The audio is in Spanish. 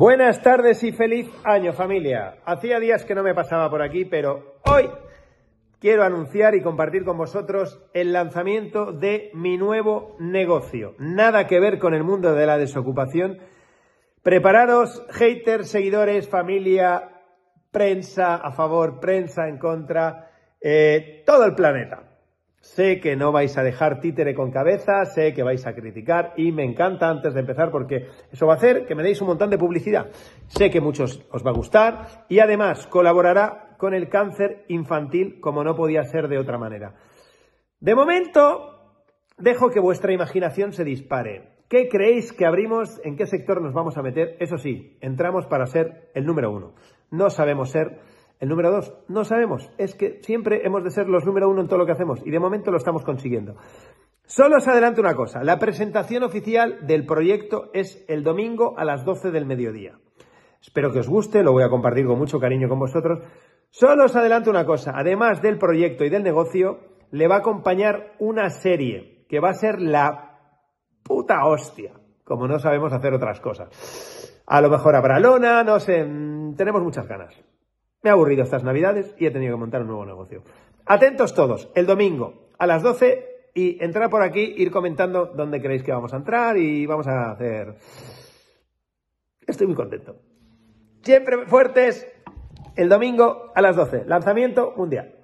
Buenas tardes y feliz año familia. Hacía días que no me pasaba por aquí, pero hoy quiero anunciar y compartir con vosotros el lanzamiento de mi nuevo negocio. Nada que ver con el mundo de la desocupación. Preparados, haters, seguidores, familia, prensa a favor, prensa en contra, eh, todo el planeta. Sé que no vais a dejar títere con cabeza, sé que vais a criticar y me encanta antes de empezar porque eso va a hacer que me deis un montón de publicidad. Sé que muchos os va a gustar y además colaborará con el cáncer infantil como no podía ser de otra manera. De momento, dejo que vuestra imaginación se dispare. ¿Qué creéis que abrimos? ¿En qué sector nos vamos a meter? Eso sí, entramos para ser el número uno. No sabemos ser el número dos, no sabemos. Es que siempre hemos de ser los número uno en todo lo que hacemos y de momento lo estamos consiguiendo. Solo os adelanto una cosa. La presentación oficial del proyecto es el domingo a las 12 del mediodía. Espero que os guste, lo voy a compartir con mucho cariño con vosotros. Solo os adelanto una cosa. Además del proyecto y del negocio, le va a acompañar una serie que va a ser la puta hostia. Como no sabemos hacer otras cosas. A lo mejor habrá lona, no sé. Mm, tenemos muchas ganas. Me ha aburrido estas navidades y he tenido que montar un nuevo negocio. Atentos todos, el domingo a las 12 y entrar por aquí, ir comentando dónde creéis que vamos a entrar y vamos a hacer... Estoy muy contento. Siempre fuertes, el domingo a las 12, lanzamiento mundial.